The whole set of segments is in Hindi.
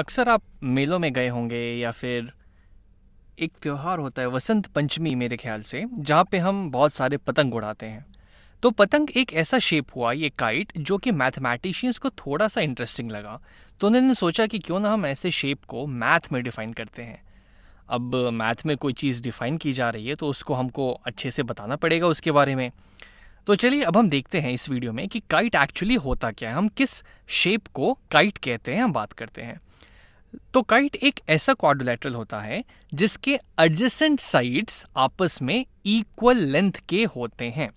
अक्सर आप मेलों में गए होंगे या फिर एक त्यौहार होता है वसंत पंचमी मेरे ख्याल से जहाँ पे हम बहुत सारे पतंग उड़ाते हैं तो पतंग एक ऐसा शेप हुआ ये काइट जो कि मैथमेटिशियंस को थोड़ा सा इंटरेस्टिंग लगा तो उन्होंने सोचा कि क्यों ना हम ऐसे शेप को मैथ में डिफ़ाइन करते हैं अब मैथ में कोई चीज़ डिफ़ाइन की जा रही है तो उसको हमको अच्छे से बताना पड़ेगा उसके बारे में तो चलिए अब हम देखते हैं इस वीडियो में कि काइट एक्चुअली होता क्या है हम किस शेप को काइट कहते हैं हम बात करते हैं तो काइट एक ऐसा क्वाड्रिलेटरल होता है जिसके एडजेसेंट साइड्स आपस में इक्वल लेंथ के होते हैं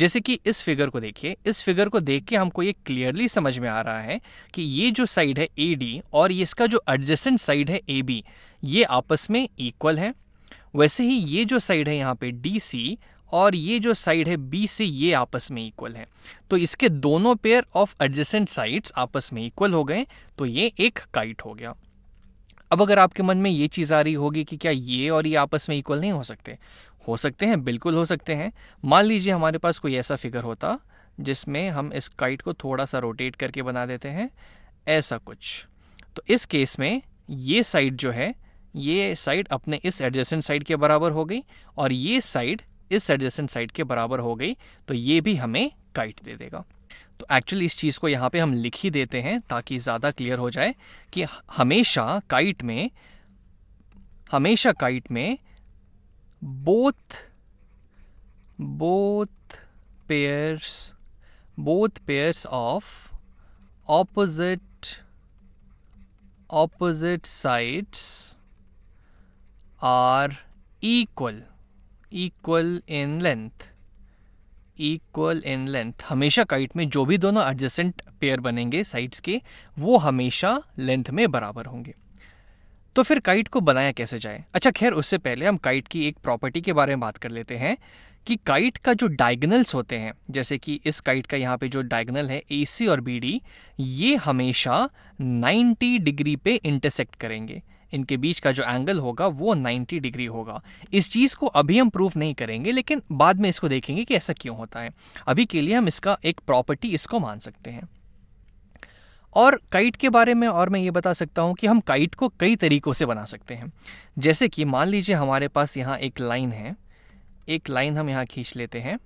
जैसे कि इस फिगर को देखिए इस फिगर को देख के हमको ये क्लियरली समझ में आ रहा है कि ये जो साइड है ए डी और इसका जो एडजेसेंट साइड है ए बी ये आपस में इक्वल है वैसे ही ये जो साइड है यहाँ पे डी सी और ये जो साइड है बी सी ये आपस में इक्वल है तो इसके दोनों पेयर ऑफ एडजेसेंट साइड्स आपस में इक्वल हो गए तो ये एक काइट हो गया अब अगर आपके मन में ये चीज़ आ रही होगी कि क्या ये और ये आपस में इक्वल नहीं हो सकते हो सकते हैं बिल्कुल हो सकते हैं मान लीजिए हमारे पास कोई ऐसा फिगर होता जिसमें हम इस काइट को थोड़ा सा रोटेट करके बना देते हैं ऐसा कुछ तो इस केस में ये साइड जो है ये साइड अपने इस एडजेसेंट साइड के बराबर हो गई और ये साइड इस एडजेसेंट साइड के बराबर हो गई तो ये भी हमें काइट दे देगा तो एक्चुअली इस चीज़ को यहाँ पे हम लिख ही देते हैं ताकि ज़्यादा क्लियर हो जाए कि हमेशा काइट में हमेशा काइट में both both pairs both pairs of opposite opposite sides are equal equal in length equal in length हमेशा काइट में जो भी दोनों एडजस्टेंट पेयर बनेंगे साइड्स के वो हमेशा लेंथ में बराबर होंगे तो फिर काइट को बनाया कैसे जाए अच्छा खैर उससे पहले हम काइट की एक प्रॉपर्टी के बारे में बात कर लेते हैं कि काइट का जो डायगनल्स होते हैं जैसे कि इस काइट का यहाँ पे जो डायगनल है ए और बी ये हमेशा 90 डिग्री पे इंटरसेक्ट करेंगे इनके बीच का जो एंगल होगा वो 90 डिग्री होगा इस चीज़ को अभी हम प्रूव नहीं करेंगे लेकिन बाद में इसको देखेंगे कि ऐसा क्यों होता है अभी के लिए हम इसका एक प्रॉपर्टी इसको मान सकते हैं और काइट के बारे में और मैं ये बता सकता हूँ कि हम काइट को कई तरीक़ों से बना सकते हैं जैसे कि मान लीजिए हमारे पास यहाँ एक लाइन है एक लाइन हम यहाँ खींच लेते हैं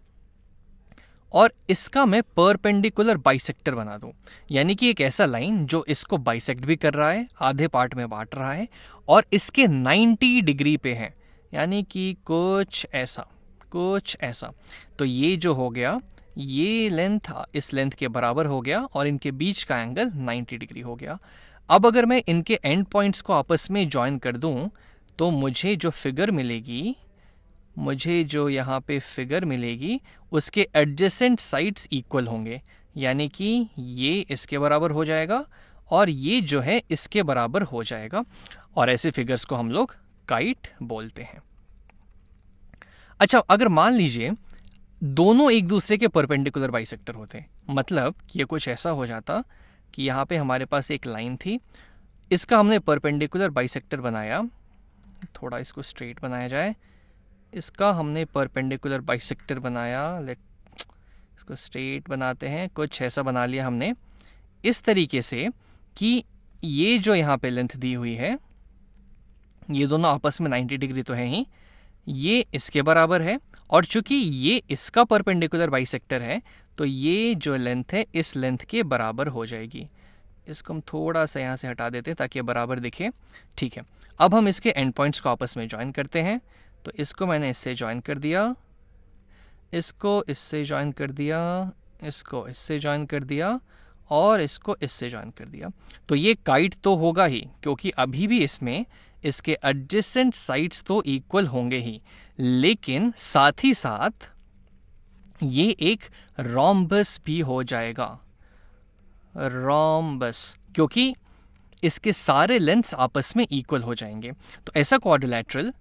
और इसका मैं परपेंडिकुलर बाइसेक्टर बना दूं यानी कि एक ऐसा लाइन जो इसको बाइसेक्ट भी कर रहा है आधे पार्ट में बांट रहा है और इसके 90 डिग्री पे है यानी कि कुछ ऐसा कुछ ऐसा तो ये जो हो गया ये लेंथ इस लेंथ के बराबर हो गया और इनके बीच का एंगल 90 डिग्री हो गया अब अगर मैं इनके एंड पॉइंट्स को आपस में ज्वाइन कर दूं तो मुझे जो फिगर मिलेगी मुझे जो यहाँ पे फिगर मिलेगी उसके एडजेसेंट साइड्स इक्वल होंगे यानी कि ये इसके बराबर हो जाएगा और ये जो है इसके बराबर हो जाएगा और ऐसे फिगर्स को हम लोग काइट बोलते हैं अच्छा अगर मान लीजिए दोनों एक दूसरे के परपेंडिकुलर बाई होते मतलब ये कुछ ऐसा हो जाता कि यहाँ पे हमारे पास एक लाइन थी इसका हमने परपेंडिकुलर बाई बनाया थोड़ा इसको स्ट्रेट बनाया जाए इसका हमने परपेंडिकुलर बाइसेक्टर बनाया लेट इसको स्ट्रेट बनाते हैं कुछ ऐसा बना लिया हमने इस तरीके से कि ये जो यहाँ पे लेंथ दी हुई है ये दोनों आपस में 90 डिग्री तो है ही ये इसके बराबर है और चूंकि ये इसका परपेंडिकुलर बाइसेक्टर है तो ये जो लेंथ है इस लेंथ के बराबर हो जाएगी इसको हम थोड़ा सा यहाँ से हटा देते हैं ताकि ये बराबर दिखे ठीक है अब हम इसके एंड पॉइंट्स को आपस में ज्वाइन करते हैं तो इसको मैंने इससे ज्वाइन कर दिया इसको इससे ज्वाइन कर दिया इसको इससे ज्वाइन कर दिया और इसको इससे ज्वाइन कर दिया तो ये काइट तो होगा ही क्योंकि अभी भी इसमें इसके एडजेसेंट साइड्स तो इक्वल होंगे ही लेकिन साथ ही साथ ये एक रॉम्बस भी हो जाएगा रॉम्बस क्योंकि इसके सारे लेंथ्स आपस में इक्वल हो जाएंगे तो ऐसा क्वाड्रिलेटरल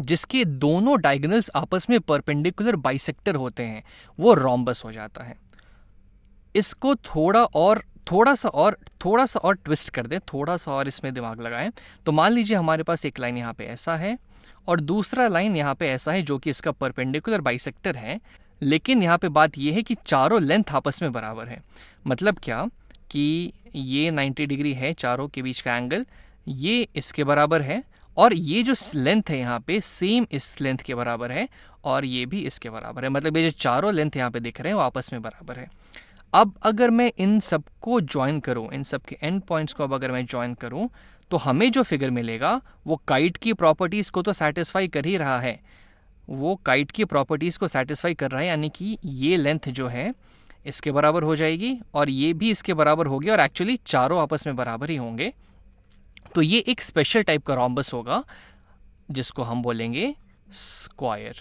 जिसके दोनों डायगनल्स आपस में परपेंडिकुलर बाइसेक्टर होते हैं वो रॉम्बस हो जाता है इसको थोड़ा और थोड़ा सा और थोड़ा सा और ट्विस्ट कर दें थोड़ा सा और इसमें दिमाग लगाएं तो मान लीजिए हमारे पास एक लाइन यहाँ पे ऐसा है और दूसरा लाइन यहाँ पे ऐसा है जो कि इसका परपेंडिकुलर बाइसेक्टर है लेकिन यहाँ पे बात यह है कि चारों लेंथ आपस में बराबर है मतलब क्या कि ये 90 डिग्री है चारों के बीच का एंगल ये इसके बराबर है और ये जो लेंथ है यहाँ पे सेम इस लेंथ के बराबर है और ये भी इसके बराबर है मतलब ये जो चारों लेंथ यहाँ पे दिख रहे हैं वो आपस में बराबर है अब अगर मैं इन सबको ज्वाइन करूँ इन सब के एंड पॉइंट्स को अब अगर मैं ज्वाइन करूँ तो हमें जो फिगर मिलेगा वो काइट की प्रॉपर्टीज़ को तो सेटिस्फाई कर ही रहा है वो काइट की प्रॉपर्टीज़ को सेटिस्फाई कर रहा है यानी कि ये लेंथ जो है इसके बराबर हो जाएगी और ये भी इसके बराबर होगी और एक्चुअली चारों आपस में बराबर ही होंगे तो ये एक स्पेशल टाइप का रॉम्बस होगा जिसको हम बोलेंगे स्क्वायर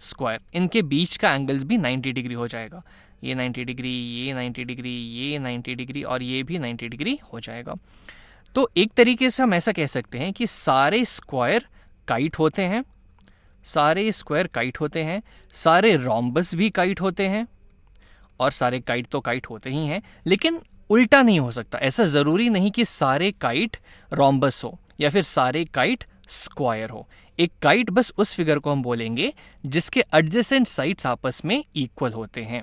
स्क्वायर इनके बीच का एंगल्स भी 90 डिग्री हो जाएगा ये 90 डिग्री ये 90 डिग्री ये 90 डिग्री और ये भी 90 डिग्री हो जाएगा तो एक तरीके से हम ऐसा कह सकते हैं कि सारे स्क्वायर काइट होते हैं सारे स्क्वायर काइट होते हैं सारे रॉम्बस भी काइट होते हैं और सारे काइट तो काइट होते ही हैं लेकिन उल्टा नहीं हो सकता ऐसा ज़रूरी नहीं कि सारे काइट रॉम्बस हो या फिर सारे काइट स्क्वायर हो एक काइट बस उस फिगर को हम बोलेंगे जिसके एडजेसेंट साइड्स आपस में इक्वल होते हैं